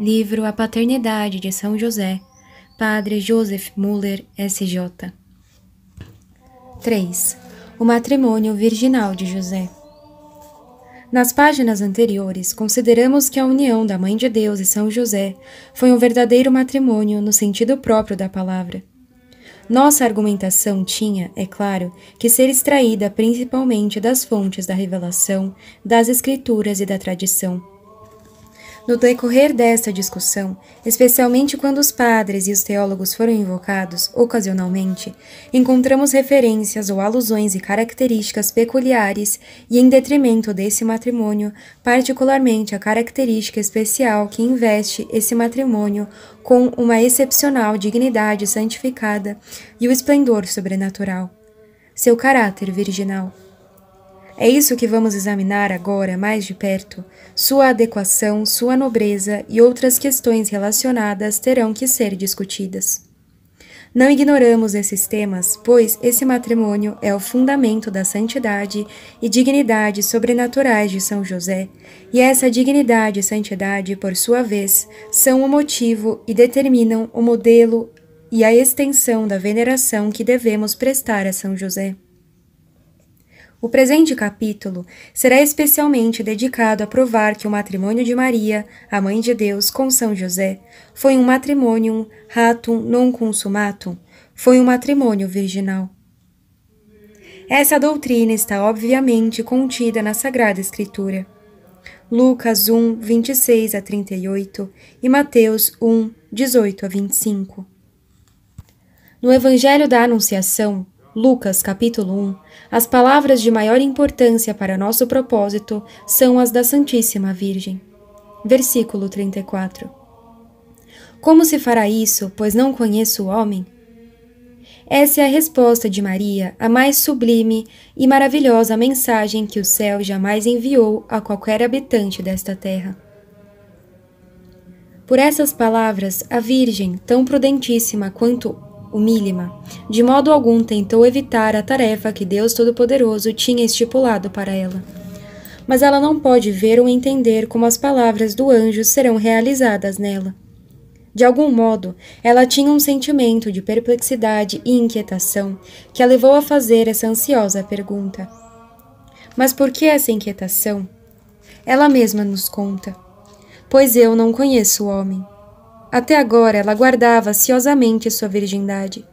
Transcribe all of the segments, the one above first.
Livro A Paternidade de São José, Padre Joseph Muller SJ. 3. O matrimônio virginal de José. Nas páginas anteriores, consideramos que a união da Mãe de Deus e São José foi um verdadeiro matrimônio no sentido próprio da palavra. Nossa argumentação tinha, é claro, que ser extraída principalmente das fontes da revelação, das Escrituras e da tradição no decorrer desta discussão, especialmente quando os padres e os teólogos foram invocados, ocasionalmente, encontramos referências ou alusões e características peculiares e em detrimento desse matrimônio, particularmente a característica especial que investe esse matrimônio com uma excepcional dignidade santificada e o esplendor sobrenatural. Seu caráter virginal é isso que vamos examinar agora mais de perto. Sua adequação, sua nobreza e outras questões relacionadas terão que ser discutidas. Não ignoramos esses temas, pois esse matrimônio é o fundamento da santidade e dignidade sobrenaturais de São José, e essa dignidade e santidade, por sua vez, são o motivo e determinam o modelo e a extensão da veneração que devemos prestar a São José. O presente capítulo será especialmente dedicado a provar que o matrimônio de Maria, a Mãe de Deus, com São José, foi um matrimônio ratum non consumatum, foi um matrimônio virginal. Essa doutrina está obviamente contida na Sagrada Escritura. Lucas 1, 26 a 38 e Mateus 1, 18 a 25. No Evangelho da Anunciação, Lucas, capítulo 1, as palavras de maior importância para nosso propósito são as da Santíssima Virgem. Versículo 34. Como se fará isso, pois não conheço o homem? Essa é a resposta de Maria, a mais sublime e maravilhosa mensagem que o céu jamais enviou a qualquer habitante desta terra. Por essas palavras, a Virgem, tão prudentíssima quanto humílima. De modo algum tentou evitar a tarefa que Deus Todo-Poderoso tinha estipulado para ela. Mas ela não pode ver ou entender como as palavras do anjo serão realizadas nela. De algum modo, ela tinha um sentimento de perplexidade e inquietação que a levou a fazer essa ansiosa pergunta. Mas por que essa inquietação? Ela mesma nos conta: Pois eu não conheço o homem. Até agora ela guardava ansiosamente sua virgindade.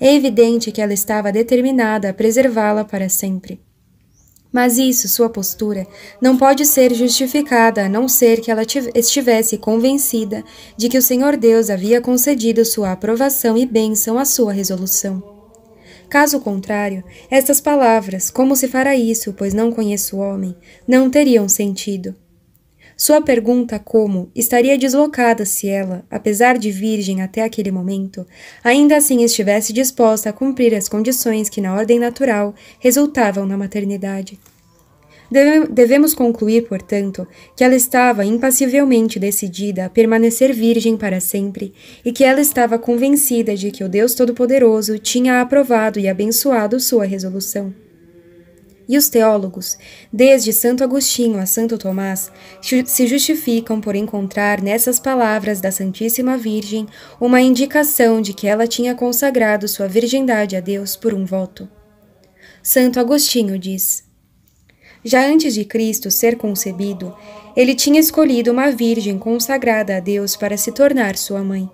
É evidente que ela estava determinada a preservá-la para sempre. Mas isso, sua postura, não pode ser justificada a não ser que ela estivesse convencida de que o Senhor Deus havia concedido sua aprovação e bênção à sua resolução. Caso contrário, estas palavras, como se fará isso, pois não conheço o homem, não teriam sentido. Sua pergunta como estaria deslocada se ela, apesar de virgem até aquele momento, ainda assim estivesse disposta a cumprir as condições que, na ordem natural, resultavam na maternidade. Devemos concluir, portanto, que ela estava impassivelmente decidida a permanecer virgem para sempre e que ela estava convencida de que o Deus Todo-Poderoso tinha aprovado e abençoado sua resolução. E os teólogos, desde Santo Agostinho a Santo Tomás, se justificam por encontrar nessas palavras da Santíssima Virgem uma indicação de que ela tinha consagrado sua virgindade a Deus por um voto. Santo Agostinho diz: Já antes de Cristo ser concebido, ele tinha escolhido uma virgem consagrada a Deus para se tornar sua mãe.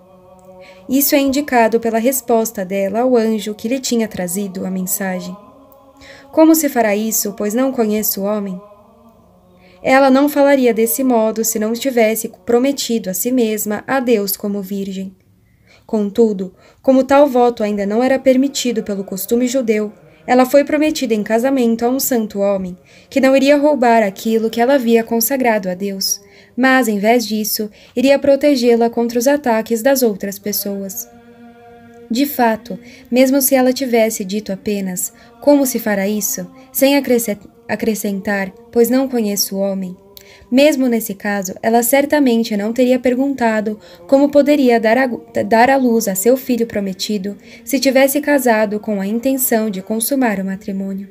Isso é indicado pela resposta dela ao anjo que lhe tinha trazido a mensagem. Como se fará isso, pois não conheço o homem? Ela não falaria desse modo se não tivesse prometido a si mesma a Deus como virgem. Contudo, como tal voto ainda não era permitido pelo costume judeu, ela foi prometida em casamento a um santo homem, que não iria roubar aquilo que ela havia consagrado a Deus, mas, em vez disso, iria protegê-la contra os ataques das outras pessoas. De fato, mesmo se ela tivesse dito apenas como se fará isso, sem acrescentar, pois não conheço o homem, mesmo nesse caso, ela certamente não teria perguntado como poderia dar, a, dar a luz a seu filho prometido se tivesse casado com a intenção de consumar o matrimônio.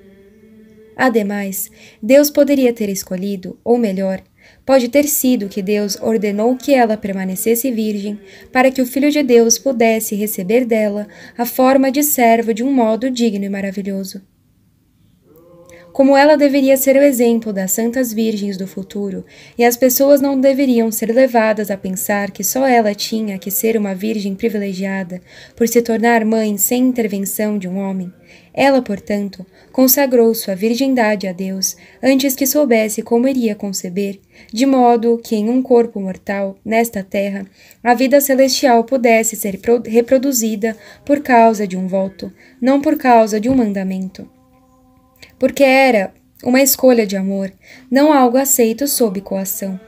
Ademais, Deus poderia ter escolhido, ou melhor, Pode ter sido que Deus ordenou que ela permanecesse virgem, para que o Filho de Deus pudesse receber dela a forma de servo de um modo digno e maravilhoso. Como ela deveria ser o exemplo das santas virgens do futuro, e as pessoas não deveriam ser levadas a pensar que só ela tinha que ser uma virgem privilegiada por se tornar mãe sem intervenção de um homem. Ela, portanto, consagrou sua virgindade a Deus antes que soubesse como iria conceber, de modo que em um corpo mortal, nesta terra, a vida celestial pudesse ser reproduzida por causa de um voto, não por causa de um mandamento. Porque era uma escolha de amor, não algo aceito sob coação.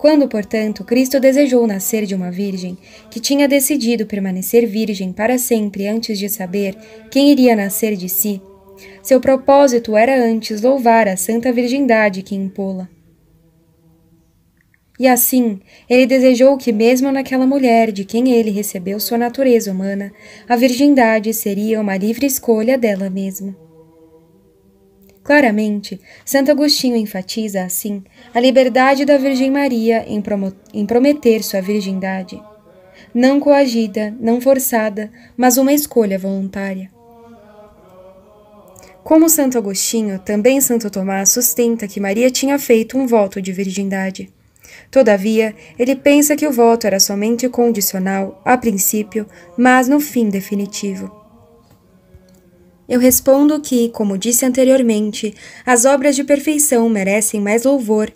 Quando, portanto, Cristo desejou nascer de uma virgem, que tinha decidido permanecer virgem para sempre antes de saber quem iria nascer de si, seu propósito era antes louvar a santa virgindade que impô-la. E assim, ele desejou que, mesmo naquela mulher de quem ele recebeu sua natureza humana, a virgindade seria uma livre escolha dela mesma. Claramente, Santo Agostinho enfatiza, assim, a liberdade da Virgem Maria em, em prometer sua virgindade. Não coagida, não forçada, mas uma escolha voluntária. Como Santo Agostinho, também Santo Tomás sustenta que Maria tinha feito um voto de virgindade. Todavia, ele pensa que o voto era somente condicional, a princípio, mas no fim definitivo. Eu respondo que, como disse anteriormente, as obras de perfeição merecem mais louvor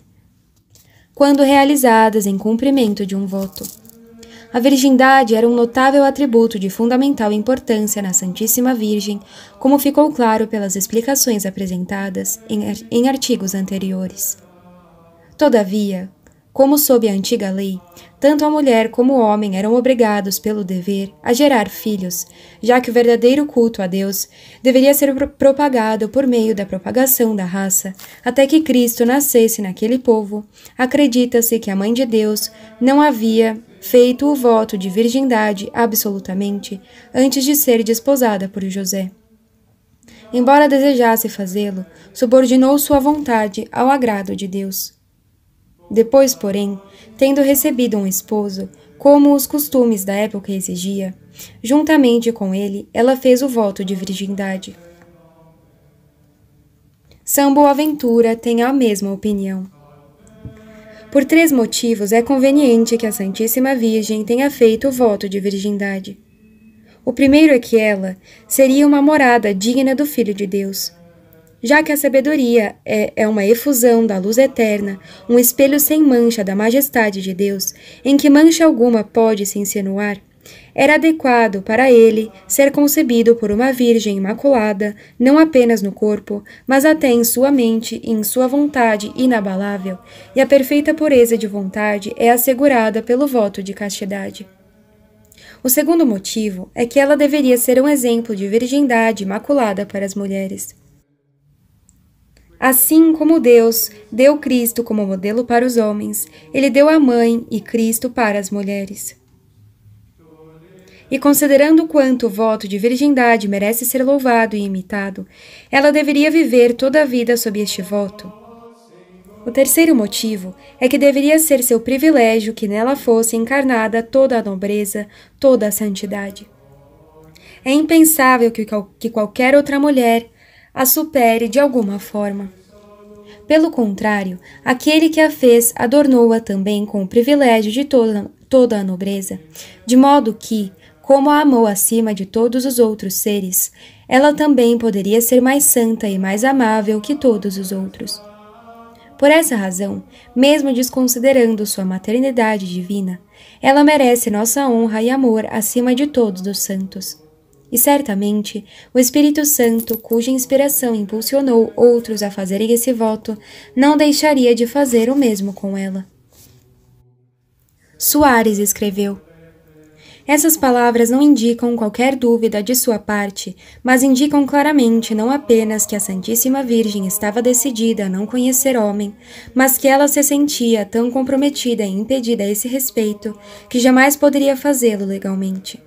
quando realizadas em cumprimento de um voto. A virgindade era um notável atributo de fundamental importância na Santíssima Virgem, como ficou claro pelas explicações apresentadas em artigos anteriores. Todavia, como sob a antiga lei, tanto a mulher como o homem eram obrigados pelo dever a gerar filhos, já que o verdadeiro culto a Deus deveria ser pro propagado por meio da propagação da raça, até que Cristo nascesse naquele povo. Acredita-se que a mãe de Deus não havia feito o voto de virgindade absolutamente antes de ser desposada por José. Embora desejasse fazê-lo, subordinou sua vontade ao agrado de Deus. Depois, porém, tendo recebido um esposo, como os costumes da época exigia, juntamente com ele, ela fez o voto de virgindade. São Boaventura tem a mesma opinião. Por três motivos é conveniente que a Santíssima Virgem tenha feito o voto de virgindade. O primeiro é que ela seria uma morada digna do Filho de Deus, já que a sabedoria é, é uma efusão da luz eterna, um espelho sem mancha da majestade de Deus, em que mancha alguma pode se insinuar, era adequado para ele ser concebido por uma Virgem Imaculada, não apenas no corpo, mas até em sua mente e em sua vontade inabalável, e a perfeita pureza de vontade é assegurada pelo voto de castidade. O segundo motivo é que ela deveria ser um exemplo de virgindade imaculada para as mulheres. Assim como Deus deu Cristo como modelo para os homens, ele deu a mãe e Cristo para as mulheres. E considerando quanto o voto de virgindade merece ser louvado e imitado, ela deveria viver toda a vida sob este voto. O terceiro motivo é que deveria ser seu privilégio que nela fosse encarnada toda a nobreza, toda a santidade. É impensável que, qualquer outra mulher a supere de alguma forma. Pelo contrário, aquele que a fez adornou-a também com o privilégio de toda, toda a nobreza, de modo que, como a amou acima de todos os outros seres, ela também poderia ser mais santa e mais amável que todos os outros. Por essa razão, mesmo desconsiderando sua maternidade divina, ela merece nossa honra e amor acima de todos os santos. E certamente o Espírito Santo, cuja inspiração impulsionou outros a fazerem esse voto, não deixaria de fazer o mesmo com ela. Soares escreveu: Essas palavras não indicam qualquer dúvida de sua parte, mas indicam claramente não apenas que a Santíssima Virgem estava decidida a não conhecer homem, mas que ela se sentia tão comprometida e impedida a esse respeito que jamais poderia fazê-lo legalmente.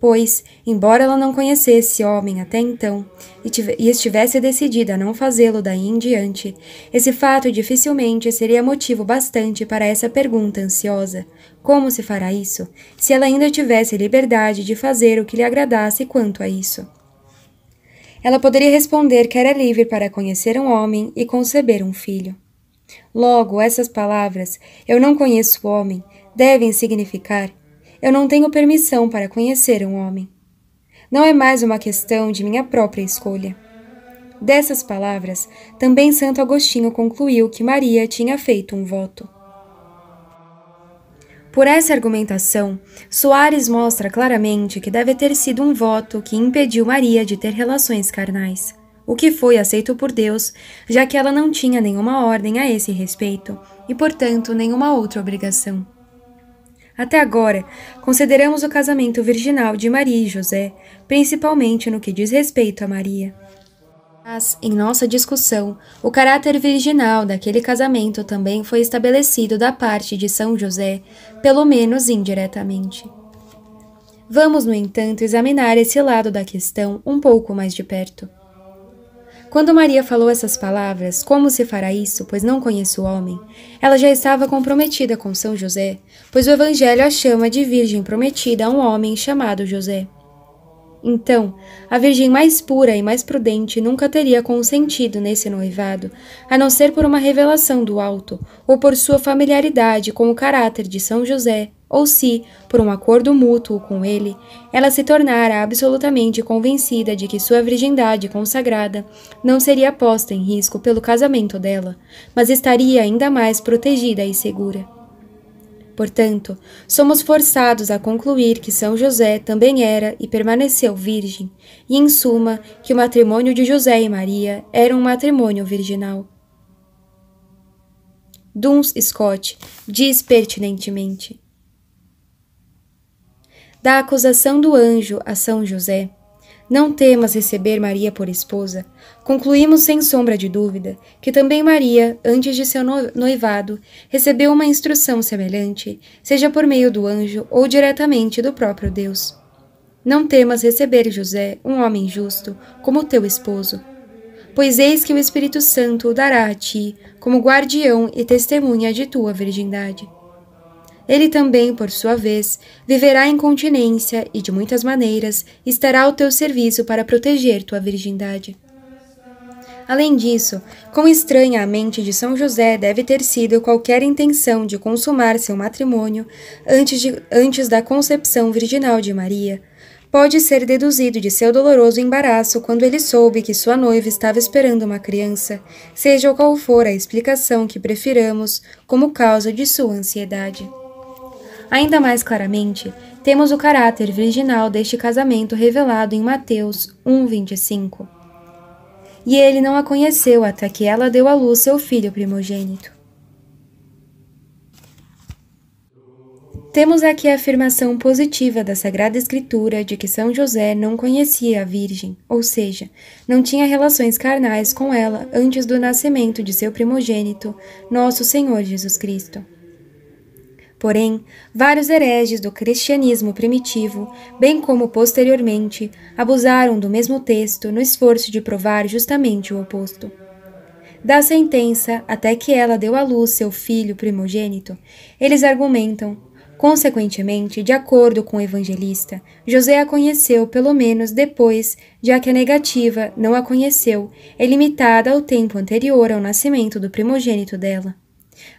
Pois, embora ela não conhecesse homem até então e estivesse decidida a não fazê-lo daí em diante, esse fato dificilmente seria motivo bastante para essa pergunta ansiosa: como se fará isso? Se ela ainda tivesse liberdade de fazer o que lhe agradasse quanto a isso. Ela poderia responder que era livre para conhecer um homem e conceber um filho. Logo, essas palavras, eu não conheço o homem, devem significar eu não tenho permissão para conhecer um homem. Não é mais uma questão de minha própria escolha. Dessas palavras, também Santo Agostinho concluiu que Maria tinha feito um voto. Por essa argumentação, Soares mostra claramente que deve ter sido um voto que impediu Maria de ter relações carnais, o que foi aceito por Deus, já que ela não tinha nenhuma ordem a esse respeito e, portanto, nenhuma outra obrigação. Até agora, consideramos o casamento virginal de Maria e José, principalmente no que diz respeito a Maria. Mas, em nossa discussão, o caráter virginal daquele casamento também foi estabelecido da parte de São José, pelo menos indiretamente. Vamos, no entanto, examinar esse lado da questão um pouco mais de perto. Quando Maria falou essas palavras, como se fará isso, pois não conheço o homem? Ela já estava comprometida com São José, pois o Evangelho a chama de virgem prometida a um homem chamado José. Então, a virgem mais pura e mais prudente nunca teria consentido nesse noivado, a não ser por uma revelação do alto, ou por sua familiaridade com o caráter de São José, ou se, por um acordo mútuo com ele, ela se tornara absolutamente convencida de que sua virgindade consagrada não seria posta em risco pelo casamento dela, mas estaria ainda mais protegida e segura. Portanto, somos forçados a concluir que São José também era e permaneceu virgem, e, em suma, que o matrimônio de José e Maria era um matrimônio virginal. Duns Scott diz pertinentemente: Da acusação do anjo a São José, não temas receber Maria por esposa Concluímos sem sombra de dúvida que também Maria, antes de seu noivado, recebeu uma instrução semelhante, seja por meio do anjo ou diretamente do próprio Deus. Não temas receber José, um homem justo, como teu esposo. Pois eis que o Espírito Santo o dará a ti, como guardião e testemunha de tua virgindade. Ele também, por sua vez, viverá em continência e, de muitas maneiras, estará ao teu serviço para proteger tua virgindade. Além disso, quão estranha a mente de São José deve ter sido qualquer intenção de consumar seu matrimônio antes, de, antes da concepção virginal de Maria, pode ser deduzido de seu doloroso embaraço quando ele soube que sua noiva estava esperando uma criança, seja qual for a explicação que prefiramos como causa de sua ansiedade. Ainda mais claramente, temos o caráter virginal deste casamento revelado em Mateus 1,25 e ele não a conheceu até que ela deu à luz seu filho primogênito. Temos aqui a afirmação positiva da Sagrada Escritura de que São José não conhecia a Virgem, ou seja, não tinha relações carnais com ela antes do nascimento de seu primogênito, nosso Senhor Jesus Cristo. Porém, vários hereges do cristianismo primitivo, bem como posteriormente, abusaram do mesmo texto no esforço de provar justamente o oposto. Da sentença até que ela deu à luz seu filho primogênito, eles argumentam, consequentemente, de acordo com o evangelista, José a conheceu pelo menos depois, já que a negativa não a conheceu, é limitada ao tempo anterior ao nascimento do primogênito dela.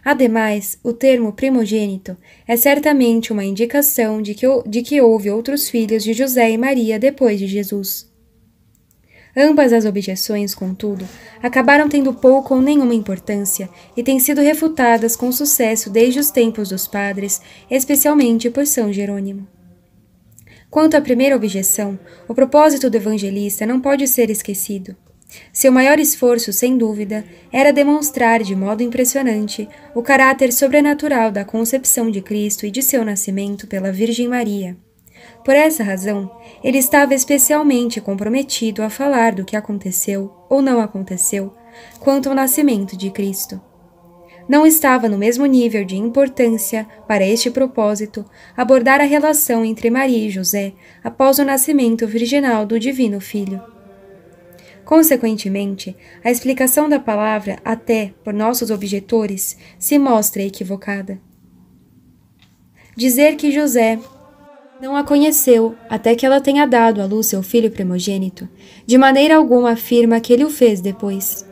Ademais, o termo primogênito é certamente uma indicação de que, de que houve outros filhos de José e Maria depois de Jesus. Ambas as objeções, contudo, acabaram tendo pouco ou nenhuma importância e têm sido refutadas com sucesso desde os tempos dos padres, especialmente por São Jerônimo. Quanto à primeira objeção, o propósito do evangelista não pode ser esquecido. Seu maior esforço, sem dúvida, era demonstrar de modo impressionante o caráter sobrenatural da concepção de Cristo e de seu nascimento pela Virgem Maria. Por essa razão, ele estava especialmente comprometido a falar do que aconteceu ou não aconteceu quanto ao nascimento de Cristo. Não estava no mesmo nível de importância para este propósito abordar a relação entre Maria e José após o nascimento virginal do Divino Filho. Consequentemente, a explicação da palavra, até por nossos objetores, se mostra equivocada. Dizer que José não a conheceu até que ela tenha dado à luz seu filho primogênito, de maneira alguma afirma que ele o fez depois.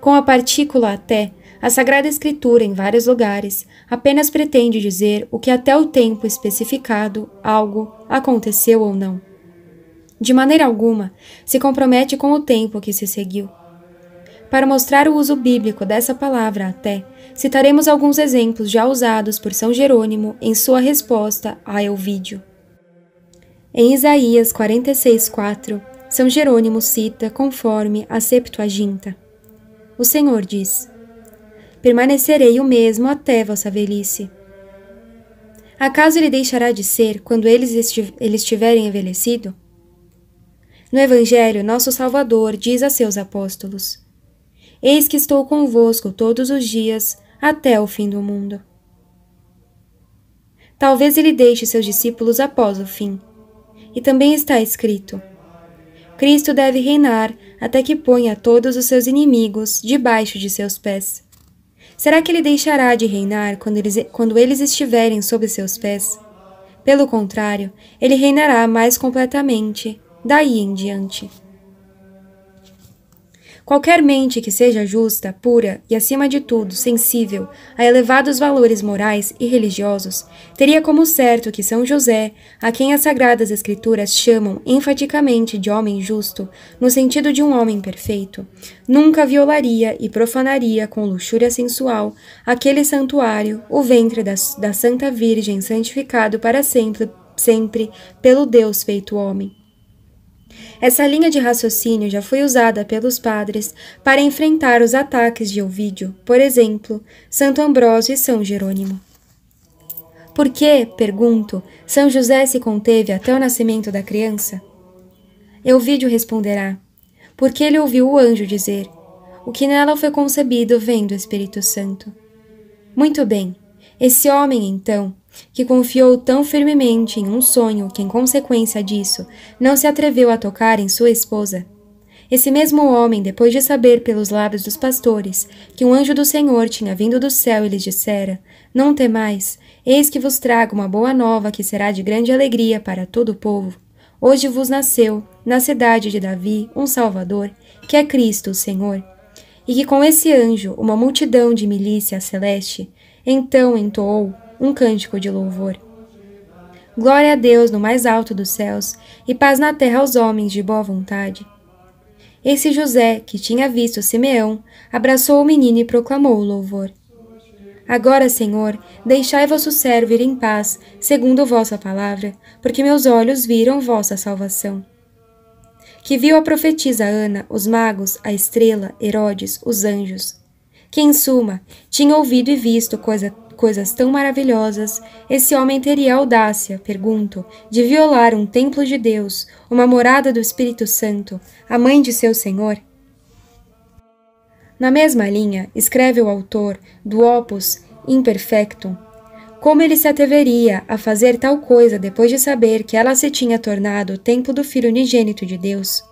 Com a partícula até, a Sagrada Escritura, em vários lugares, apenas pretende dizer o que até o tempo especificado algo aconteceu ou não de maneira alguma, se compromete com o tempo que se seguiu. Para mostrar o uso bíblico dessa palavra, até, citaremos alguns exemplos já usados por São Jerônimo em sua resposta a Elvídio. Em Isaías 46,4, São Jerônimo cita conforme a Septuaginta. O Senhor diz: Permanecerei o mesmo até vossa velhice. Acaso ele deixará de ser quando eles, eles tiverem envelhecido? No Evangelho, nosso Salvador diz a seus apóstolos: Eis que estou convosco todos os dias até o fim do mundo. Talvez ele deixe seus discípulos após o fim. E também está escrito: Cristo deve reinar até que ponha todos os seus inimigos debaixo de seus pés. Será que ele deixará de reinar quando eles, quando eles estiverem sob seus pés? Pelo contrário, ele reinará mais completamente daí em diante. Qualquer mente que seja justa, pura e, acima de tudo, sensível a elevados valores morais e religiosos, teria como certo que São José, a quem as Sagradas Escrituras chamam enfaticamente de homem justo, no sentido de um homem perfeito, nunca violaria e profanaria com luxúria sensual aquele santuário, o ventre da, da Santa Virgem santificado para sempre, sempre pelo Deus feito homem essa linha de raciocínio já foi usada pelos padres para enfrentar os ataques de Ovídio, por exemplo, Santo Ambrósio e São Jerônimo. Por que, pergunto, São José se conteve até o nascimento da criança? Euvídio responderá: Porque ele ouviu o anjo dizer: O que nela foi concebido vem do Espírito Santo. Muito bem, esse homem, então, que confiou tão firmemente em um sonho que, em consequência disso, não se atreveu a tocar em sua esposa. Esse mesmo homem, depois de saber pelos lábios dos pastores que um anjo do Senhor tinha vindo do céu e lhes dissera: Não temais, eis que vos trago uma boa nova que será de grande alegria para todo o povo. Hoje vos nasceu, na cidade de Davi, um Salvador, que é Cristo, o Senhor. E que com esse anjo uma multidão de milícia celeste então entoou um cântico de louvor. Glória a Deus no mais alto dos céus e paz na terra aos homens de boa vontade. Esse José, que tinha visto Simeão, abraçou o menino e proclamou o louvor. Agora, Senhor, deixai vosso servo ir em paz, segundo vossa palavra, porque meus olhos viram vossa salvação. Que viu a profetisa Ana, os magos, a estrela, Herodes, os anjos, que, em suma, tinha ouvido e visto coisa, coisas tão maravilhosas, esse homem teria a audácia, pergunto, de violar um templo de Deus, uma morada do Espírito Santo, a mãe de seu Senhor? Na mesma linha, escreve o autor do Opus Imperfectum, como ele se ateveria a fazer tal coisa depois de saber que ela se tinha tornado o templo do Filho unigênito de Deus?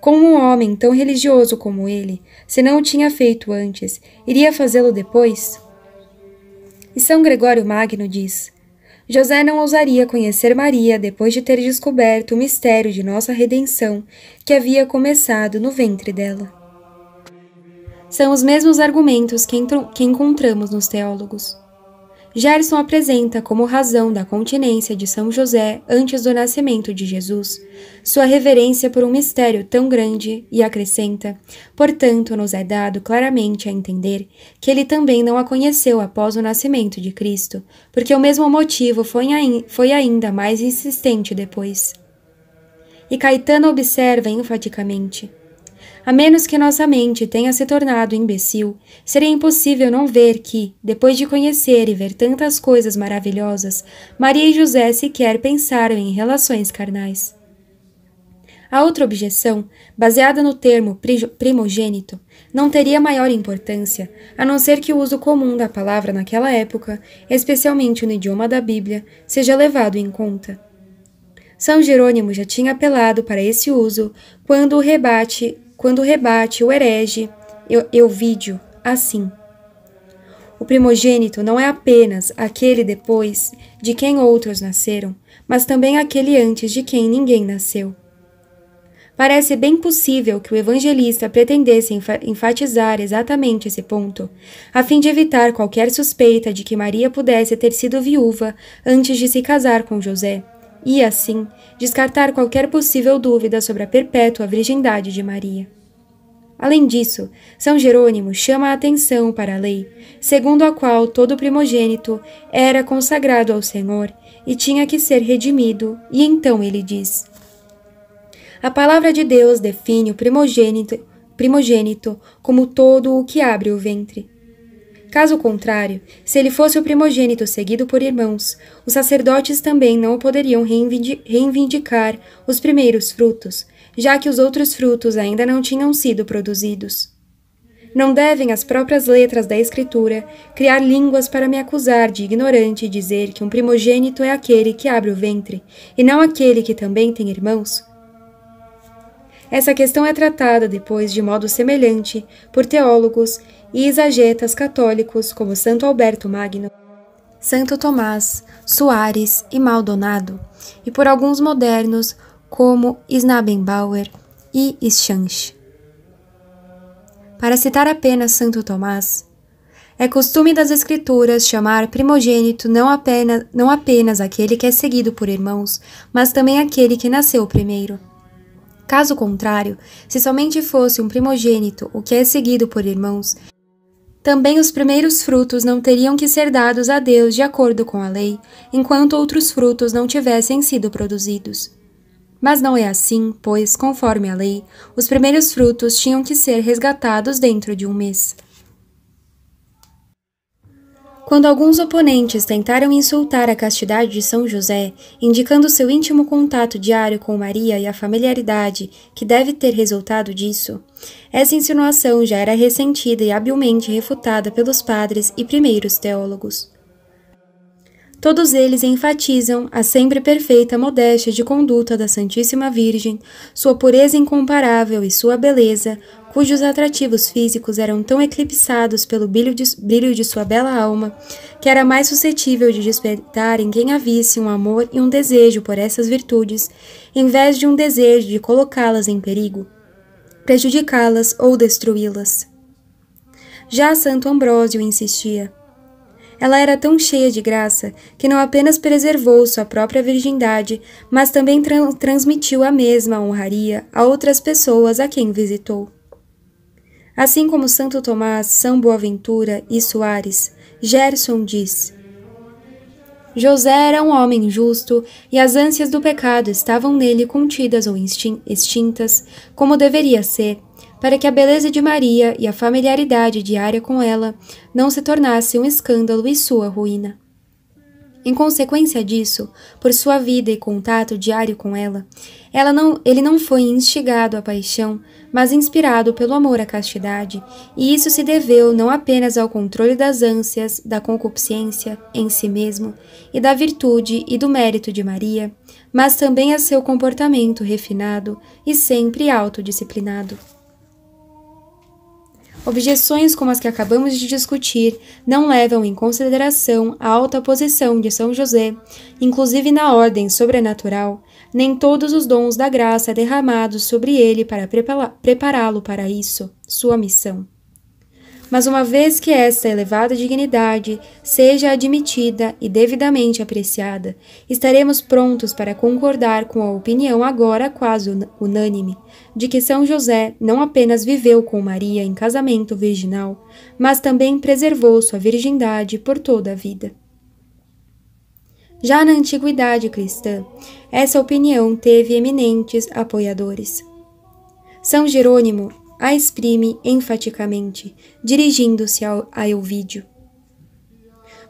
Como um homem tão religioso como ele, se não o tinha feito antes, iria fazê-lo depois? E São Gregório Magno diz: José não ousaria conhecer Maria depois de ter descoberto o mistério de nossa redenção que havia começado no ventre dela. São os mesmos argumentos que, que encontramos nos teólogos. Gerson apresenta como razão da continência de São José antes do nascimento de Jesus sua reverência por um mistério tão grande e acrescenta: portanto, nos é dado claramente a entender que ele também não a conheceu após o nascimento de Cristo, porque o mesmo motivo foi, foi ainda mais insistente depois. E Caetano observa enfaticamente: a menos que nossa mente tenha se tornado imbecil, seria impossível não ver que, depois de conhecer e ver tantas coisas maravilhosas, Maria e José sequer pensaram em relações carnais. A outra objeção, baseada no termo primogênito, não teria maior importância, a não ser que o uso comum da palavra naquela época, especialmente no idioma da Bíblia, seja levado em conta. São Jerônimo já tinha apelado para esse uso quando o rebate quando rebate o herege eu, Euvídio assim. O primogênito não é apenas aquele depois de quem outros nasceram, mas também aquele antes de quem ninguém nasceu. Parece bem possível que o evangelista pretendesse enfatizar exatamente esse ponto, a fim de evitar qualquer suspeita de que Maria pudesse ter sido viúva antes de se casar com José e, assim, descartar qualquer possível dúvida sobre a perpétua virgindade de Maria. Além disso, São Jerônimo chama a atenção para a lei, segundo a qual todo primogênito era consagrado ao Senhor e tinha que ser redimido, e então ele diz: A palavra de Deus define o primogênito, primogênito como todo o que abre o ventre. Caso contrário, se ele fosse o primogênito seguido por irmãos, os sacerdotes também não poderiam reivindicar os primeiros frutos, já que os outros frutos ainda não tinham sido produzidos. Não devem as próprias letras da Escritura criar línguas para me acusar de ignorante e dizer que um primogênito é aquele que abre o ventre, e não aquele que também tem irmãos? Essa questão é tratada depois de modo semelhante por teólogos e exagetas católicos como Santo Alberto Magno, Santo Tomás, Soares e Maldonado, e por alguns modernos como Snabenbauer e Schanch. Para citar apenas Santo Tomás, é costume das Escrituras chamar primogênito não apenas, não apenas aquele que é seguido por irmãos, mas também aquele que nasceu primeiro. Caso contrário, se somente fosse um primogênito o que é seguido por irmãos, também os primeiros frutos não teriam que ser dados a Deus de acordo com a lei, enquanto outros frutos não tivessem sido produzidos. Mas não é assim, pois, conforme a lei, os primeiros frutos tinham que ser resgatados dentro de um mês. Quando alguns oponentes tentaram insultar a castidade de São José, indicando seu íntimo contato diário com Maria e a familiaridade que deve ter resultado disso, essa insinuação já era ressentida e habilmente refutada pelos padres e primeiros teólogos. Todos eles enfatizam a sempre perfeita modéstia de conduta da Santíssima Virgem, sua pureza incomparável e sua beleza, cujos atrativos físicos eram tão eclipsados pelo brilho de, brilho de sua bela alma, que era mais suscetível de despertar em quem a visse um amor e um desejo por essas virtudes, em vez de um desejo de colocá-las em perigo, prejudicá-las ou destruí-las. Já Santo Ambrósio insistia. Ela era tão cheia de graça que não apenas preservou sua própria virgindade, mas também tra transmitiu a mesma honraria a outras pessoas a quem visitou. Assim como Santo Tomás, São Boaventura e Soares, Gerson diz: José era um homem justo e as ânsias do pecado estavam nele contidas ou extintas, como deveria ser, para que a beleza de Maria e a familiaridade diária com ela não se tornasse um escândalo e sua ruína. Em consequência disso, por sua vida e contato diário com ela, ela não, ele não foi instigado à paixão, mas inspirado pelo amor à castidade, e isso se deveu não apenas ao controle das ânsias, da concupiscência em si mesmo, e da virtude e do mérito de Maria, mas também a seu comportamento refinado e sempre autodisciplinado. Objeções como as que acabamos de discutir não levam em consideração a alta posição de São José, inclusive na ordem sobrenatural, nem todos os dons da graça derramados sobre ele para prepará-lo para isso, sua missão. Mas uma vez que essa elevada dignidade seja admitida e devidamente apreciada, estaremos prontos para concordar com a opinião agora quase unânime de que São José não apenas viveu com Maria em casamento virginal, mas também preservou sua virgindade por toda a vida. Já na antiguidade cristã, essa opinião teve eminentes apoiadores. São Jerônimo a exprime enfaticamente, dirigindo-se a Elvídio.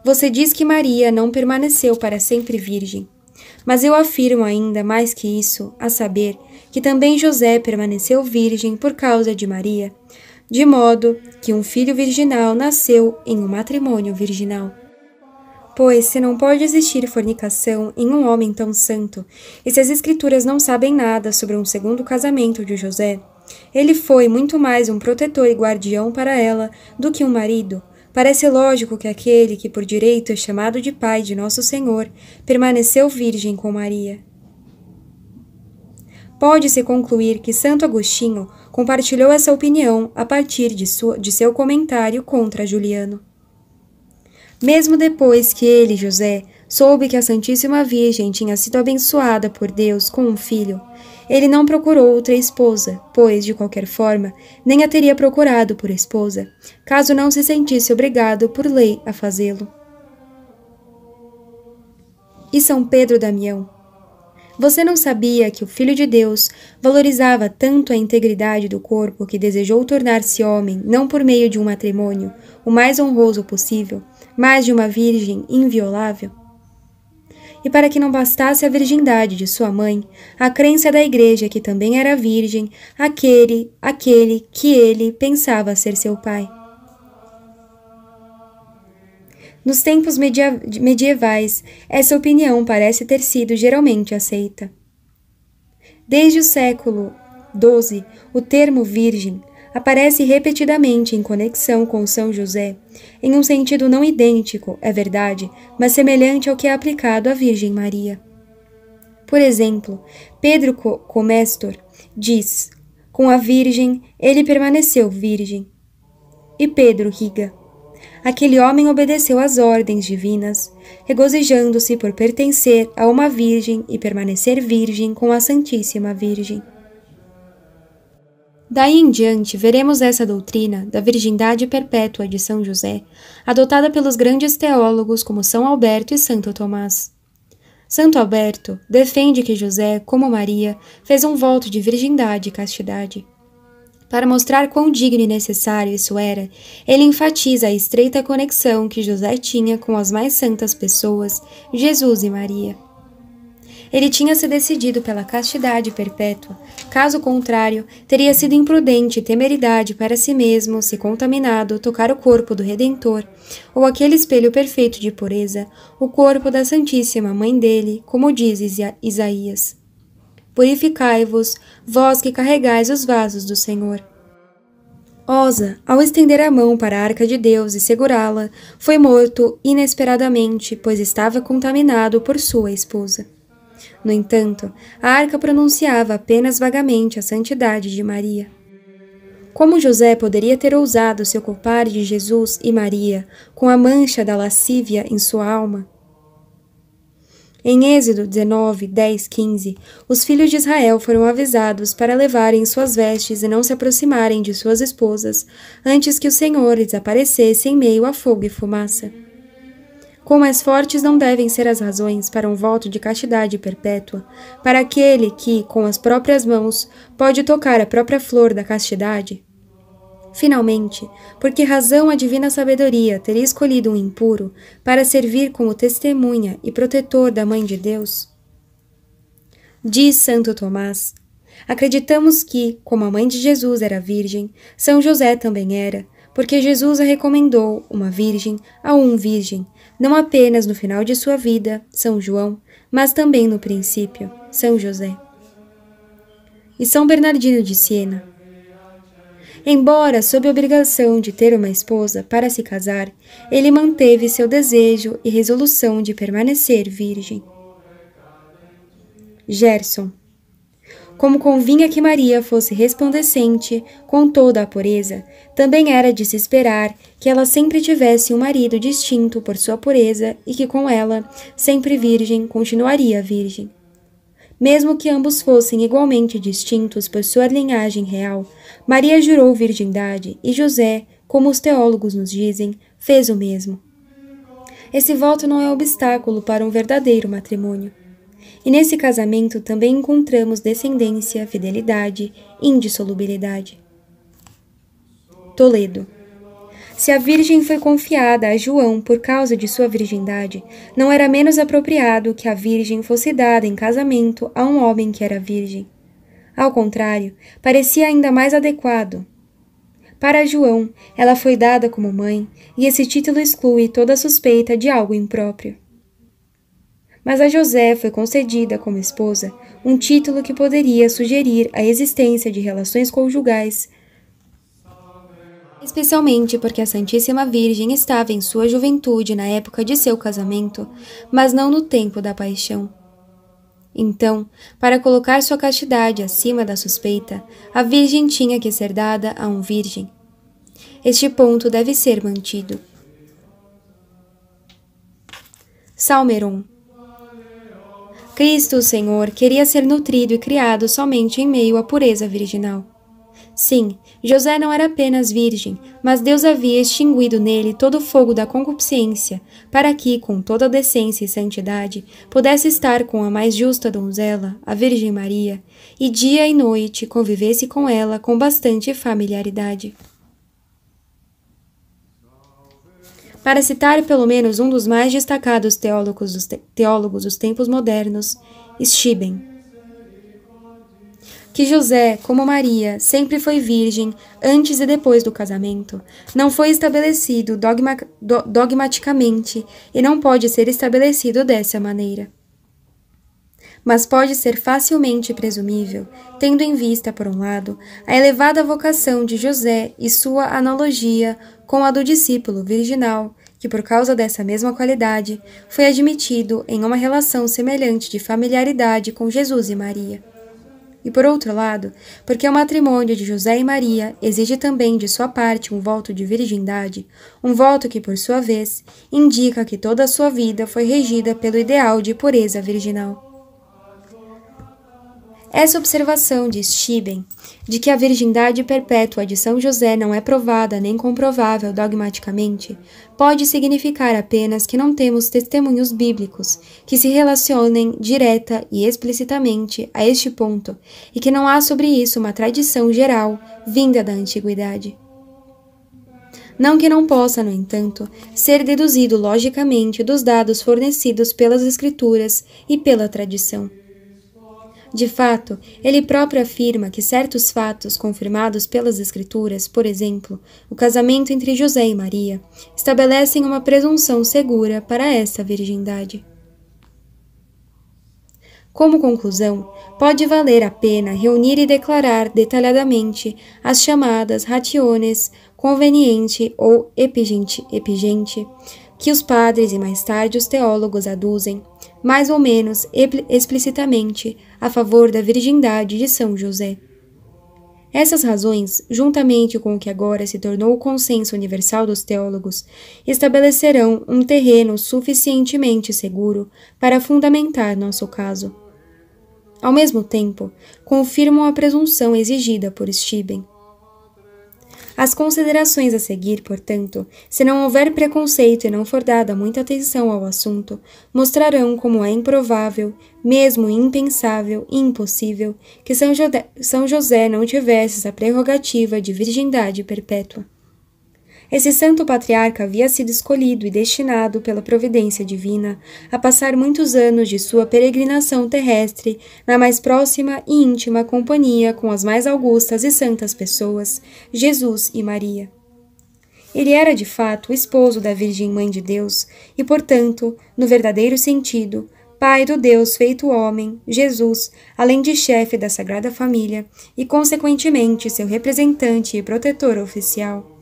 Você diz que Maria não permaneceu para sempre virgem, mas eu afirmo ainda mais que isso, a saber, que também José permaneceu virgem por causa de Maria, de modo que um filho virginal nasceu em um matrimônio virginal. Pois, se não pode existir fornicação em um homem tão santo, e se as Escrituras não sabem nada sobre um segundo casamento de José, ele foi muito mais um protetor e guardião para ela do que um marido. Parece lógico que aquele que por direito é chamado de pai de Nosso Senhor permaneceu virgem com Maria. Pode-se concluir que Santo Agostinho compartilhou essa opinião a partir de, sua, de seu comentário contra Juliano. Mesmo depois que ele, José, soube que a Santíssima Virgem tinha sido abençoada por Deus com um filho, ele não procurou outra esposa, pois, de qualquer forma, nem a teria procurado por esposa, caso não se sentisse obrigado por lei a fazê-lo. E São Pedro Damião? Você não sabia que o Filho de Deus valorizava tanto a integridade do corpo que desejou tornar-se homem, não por meio de um matrimônio, o mais honroso possível, mais de uma virgem inviolável? E para que não bastasse a virgindade de sua mãe, a crença da igreja que também era virgem, aquele, aquele que ele pensava ser seu pai. Nos tempos medievais, essa opinião parece ter sido geralmente aceita. Desde o século XII, o termo virgem aparece repetidamente em conexão com São José, em um sentido não idêntico, é verdade, mas semelhante ao que é aplicado à Virgem Maria. Por exemplo, Pedro Comestor diz: Com a Virgem, ele permaneceu virgem. E Pedro Riga: Aquele homem obedeceu às ordens divinas, regozijando-se por pertencer a uma Virgem e permanecer virgem com a Santíssima Virgem. Daí em diante, veremos essa doutrina da virgindade perpétua de São José, adotada pelos grandes teólogos como São Alberto e Santo Tomás. Santo Alberto defende que José, como Maria, fez um voto de virgindade e castidade. Para mostrar quão digno e necessário isso era, ele enfatiza a estreita conexão que José tinha com as mais santas pessoas, Jesus e Maria. Ele tinha se decidido pela castidade perpétua. Caso contrário, teria sido imprudente e temeridade para si mesmo, se contaminado, tocar o corpo do Redentor, ou aquele espelho perfeito de pureza, o corpo da Santíssima Mãe dele, como diz Isaías. Purificai-vos, vós que carregais os vasos do Senhor. Osa, ao estender a mão para a arca de Deus e segurá-la, foi morto inesperadamente, pois estava contaminado por sua esposa. No entanto, a arca pronunciava apenas vagamente a santidade de Maria. Como José poderia ter ousado se ocupar de Jesus e Maria com a mancha da lascívia em sua alma? Em Êxodo 19, 10, 15, os filhos de Israel foram avisados para levarem suas vestes e não se aproximarem de suas esposas, antes que o Senhor desaparecesse em meio a fogo e fumaça. Quão mais fortes não devem ser as razões para um voto de castidade perpétua, para aquele que, com as próprias mãos, pode tocar a própria flor da castidade? Finalmente, por que razão a divina sabedoria teria escolhido um impuro para servir como testemunha e protetor da Mãe de Deus? Diz Santo Tomás: Acreditamos que, como a mãe de Jesus era virgem, São José também era, porque Jesus a recomendou, uma virgem, a um virgem, não apenas no final de sua vida, São João, mas também no princípio, São José. E São Bernardino de Siena. Embora sob obrigação de ter uma esposa para se casar, ele manteve seu desejo e resolução de permanecer virgem. Gerson. Como convinha que Maria fosse resplandecente com toda a pureza, também era de se esperar que ela sempre tivesse um marido distinto por sua pureza e que com ela, sempre virgem, continuaria virgem. Mesmo que ambos fossem igualmente distintos por sua linhagem real, Maria jurou virgindade e José, como os teólogos nos dizem, fez o mesmo. Esse voto não é obstáculo para um verdadeiro matrimônio. E nesse casamento também encontramos descendência, fidelidade, indissolubilidade. Toledo. Se a Virgem foi confiada a João por causa de sua virgindade, não era menos apropriado que a Virgem fosse dada em casamento a um homem que era virgem. Ao contrário, parecia ainda mais adequado. Para João, ela foi dada como mãe, e esse título exclui toda suspeita de algo impróprio mas a José foi concedida como esposa um título que poderia sugerir a existência de relações conjugais, especialmente porque a Santíssima Virgem estava em sua juventude na época de seu casamento, mas não no tempo da paixão. Então, para colocar sua castidade acima da suspeita, a Virgem tinha que ser dada a um virgem. Este ponto deve ser mantido. Salmeron Cristo, o Senhor, queria ser nutrido e criado somente em meio à pureza virginal. Sim, José não era apenas virgem, mas Deus havia extinguido nele todo o fogo da concupiscência, para que, com toda decência e santidade, pudesse estar com a mais justa donzela, a Virgem Maria, e dia e noite convivesse com ela com bastante familiaridade. Para citar pelo menos um dos mais destacados teólogos dos, te teólogos dos tempos modernos, Stiben. Que José, como Maria, sempre foi virgem antes e depois do casamento, não foi estabelecido dogma do dogmaticamente e não pode ser estabelecido dessa maneira mas pode ser facilmente presumível, tendo em vista, por um lado, a elevada vocação de José e sua analogia com a do discípulo Virginal, que por causa dessa mesma qualidade foi admitido em uma relação semelhante de familiaridade com Jesus e Maria. E por outro lado, porque o matrimônio de José e Maria exige também de sua parte um voto de virgindade, um voto que, por sua vez, indica que toda a sua vida foi regida pelo ideal de pureza virginal. Essa observação de Stiben, de que a virgindade perpétua de São José não é provada nem comprovável dogmaticamente, pode significar apenas que não temos testemunhos bíblicos que se relacionem direta e explicitamente a este ponto e que não há sobre isso uma tradição geral vinda da antiguidade. Não que não possa, no entanto, ser deduzido logicamente dos dados fornecidos pelas Escrituras e pela tradição. De fato, ele próprio afirma que certos fatos confirmados pelas Escrituras, por exemplo, o casamento entre José e Maria, estabelecem uma presunção segura para essa virgindade. Como conclusão, pode valer a pena reunir e declarar detalhadamente as chamadas rationes, conveniente ou epigente, epigente que os padres e mais tarde os teólogos aduzem, mais ou menos explicitamente, a favor da virgindade de São José. Essas razões, juntamente com o que agora se tornou o consenso universal dos teólogos, estabelecerão um terreno suficientemente seguro para fundamentar nosso caso. Ao mesmo tempo, confirmam a presunção exigida por Stiben, as considerações a seguir, portanto, se não houver preconceito e não for dada muita atenção ao assunto, mostrarão como é improvável, mesmo impensável e impossível, que São, José não tivesse essa prerrogativa de virgindade perpétua. Esse santo patriarca havia sido escolhido e destinado pela providência divina a passar muitos anos de sua peregrinação terrestre na mais próxima e íntima companhia com as mais augustas e santas pessoas, Jesus e Maria. Ele era de fato o esposo da Virgem Mãe de Deus e, portanto, no verdadeiro sentido, Pai do Deus feito homem, Jesus, além de chefe da Sagrada Família e, consequentemente, seu representante e protetor oficial.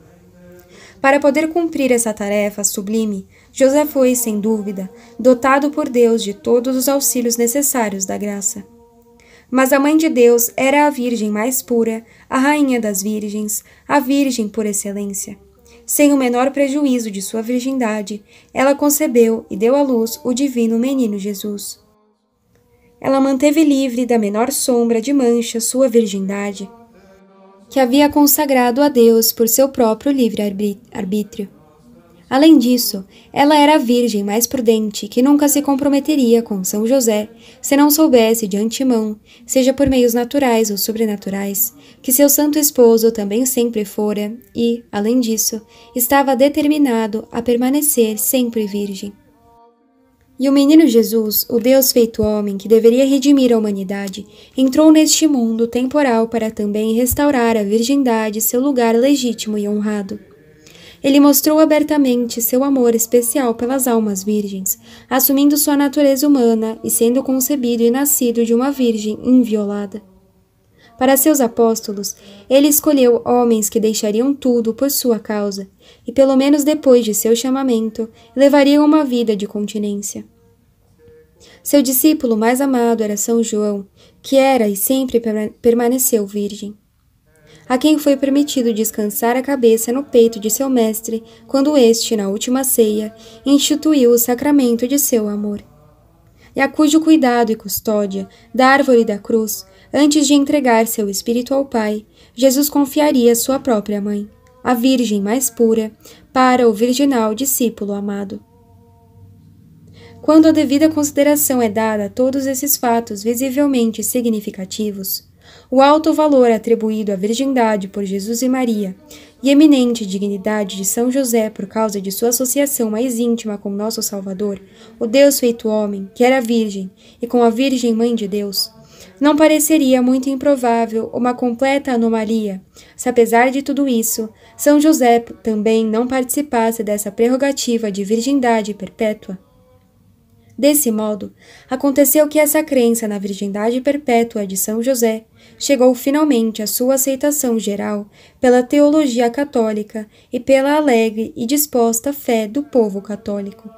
Para poder cumprir essa tarefa sublime, José foi, sem dúvida, dotado por Deus de todos os auxílios necessários da graça. Mas a Mãe de Deus era a Virgem mais pura, a Rainha das Virgens, a Virgem por excelência. Sem o menor prejuízo de sua virgindade, ela concebeu e deu à luz o divino menino Jesus. Ela manteve livre da menor sombra de mancha sua virgindade que havia consagrado a Deus por seu próprio livre-arbítrio. Além disso, ela era a virgem mais prudente que nunca se comprometeria com São José se não soubesse de antemão, seja por meios naturais ou sobrenaturais, que seu santo esposo também sempre fora e, além disso, estava determinado a permanecer sempre virgem. E o menino Jesus, o Deus feito homem, que deveria redimir a humanidade, entrou neste mundo temporal para também restaurar à virgindade seu lugar legítimo e honrado. Ele mostrou abertamente seu amor especial pelas almas virgens, assumindo sua natureza humana e sendo concebido e nascido de uma virgem inviolada. Para seus apóstolos, ele escolheu homens que deixariam tudo por sua causa e, pelo menos depois de seu chamamento, levariam uma vida de continência. Seu discípulo mais amado era São João, que era e sempre permaneceu virgem. A quem foi permitido descansar a cabeça no peito de seu mestre quando este, na última ceia, instituiu o sacramento de seu amor. E a cujo cuidado e custódia, da árvore da cruz, Antes de entregar seu espírito ao Pai, Jesus confiaria sua própria mãe, a Virgem mais pura, para o virginal discípulo amado. Quando a devida consideração é dada a todos esses fatos visivelmente significativos, o alto valor atribuído à virgindade por Jesus e Maria e eminente dignidade de São José por causa de sua associação mais íntima com nosso Salvador, o Deus feito homem, que era virgem, e com a Virgem Mãe de Deus, não pareceria muito improvável uma completa anomalia, se apesar de tudo isso, São José também não participasse dessa prerrogativa de virgindade perpétua. Desse modo, aconteceu que essa crença na virgindade perpétua de São José chegou finalmente à sua aceitação geral pela teologia católica e pela alegre e disposta fé do povo católico.